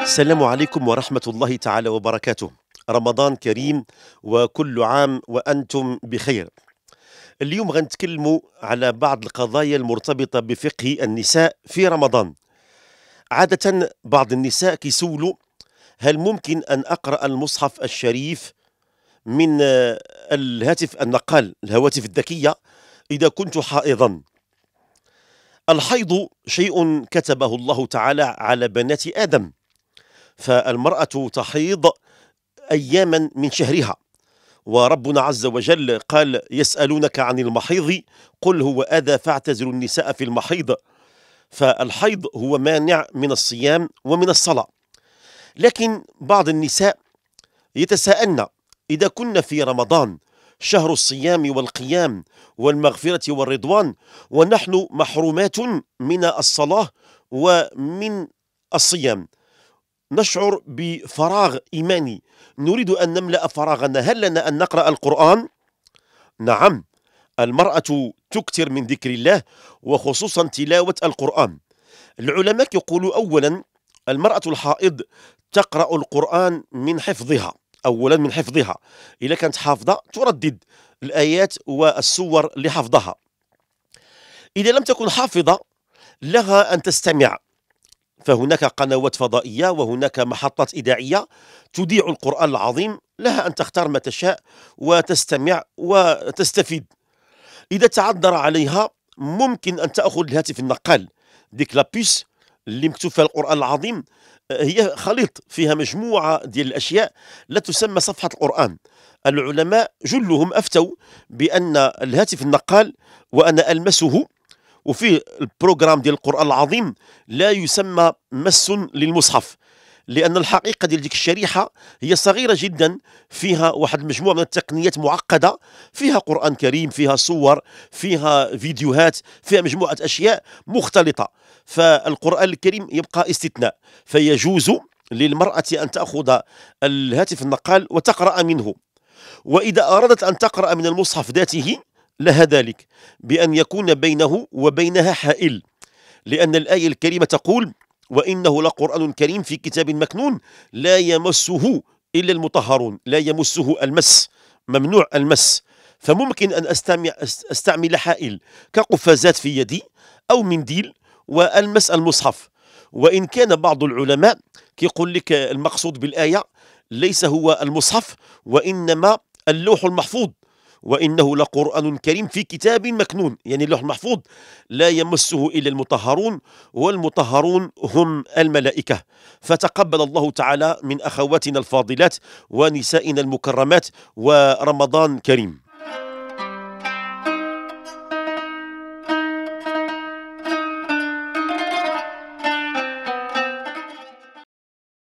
السلام عليكم ورحمة الله تعالى وبركاته رمضان كريم وكل عام وأنتم بخير اليوم غنتكلموا على بعض القضايا المرتبطة بفقه النساء في رمضان عادة بعض النساء كيسولوا هل ممكن أن أقرأ المصحف الشريف من آه، الهاتف النقال الهواتف الذكية إذا كنت حائضا الحيض شيء كتبه الله تعالى على بنات آدم فالمرأة تحيض أياما من شهرها وربنا عز وجل قال يسألونك عن المحيض قل هو أذى فاعتزلوا النساء في المحيض فالحيض هو مانع من الصيام ومن الصلاة لكن بعض النساء يتساءلن إذا كنا في رمضان شهر الصيام والقيام والمغفرة والرضوان ونحن محرومات من الصلاة ومن الصيام نشعر بفراغ إيماني نريد أن نملأ فراغنا هل لنا أن نقرأ القرآن؟ نعم المرأة تكثر من ذكر الله وخصوصا تلاوة القرآن العلماء يقولوا أولا المرأة الحائض تقرأ القرآن من حفظها اولا من حفظها اذا كانت حافظه تردد الايات والسور اللي حفظها اذا لم تكن حافظه لها ان تستمع فهناك قنوات فضائية وهناك محطات إذاعية تذيع القرآن العظيم لها أن تختار ما تشاء وتستمع وتستفيد إذا تعذر عليها ممكن أن تأخذ الهاتف النقال ديك لابيس اللي مكتوب فيها القران العظيم آه، هي خليط فيها مجموعه ديال الاشياء لا تسمى صفحه القران العلماء جلهم افتوا بان الهاتف النقال وانا المسه وفيه البروغرام ديال القران العظيم لا يسمى مس للمصحف لان الحقيقه ديال ديك الشريحه هي صغيره جدا فيها واحد المجموعه من التقنيات معقده فيها قران كريم فيها صور فيها فيديوهات فيها مجموعه اشياء مختلطه فالقرآن الكريم يبقى استثناء فيجوز للمرأة أن تأخذ الهاتف النقال وتقرأ منه وإذا أرادت أن تقرأ من المصحف ذاته لها ذلك بأن يكون بينه وبينها حائل لأن الآية الكريمة تقول وإنه لقرآن كريم في كتاب مكنون لا يمسه إلا المطهرون لا يمسه المس ممنوع المس فممكن أن أستعمل حائل كقفازات في يدي أو منديل والمس المصحف وإن كان بعض العلماء كيقول لك المقصود بالآية ليس هو المصحف وإنما اللوح المحفوظ وإنه لقرآن كريم في كتاب مكنون يعني اللوح المحفوظ لا يمسه إلا المطهرون والمطهرون هم الملائكة فتقبل الله تعالى من أخواتنا الفاضلات ونسائنا المكرمات ورمضان كريم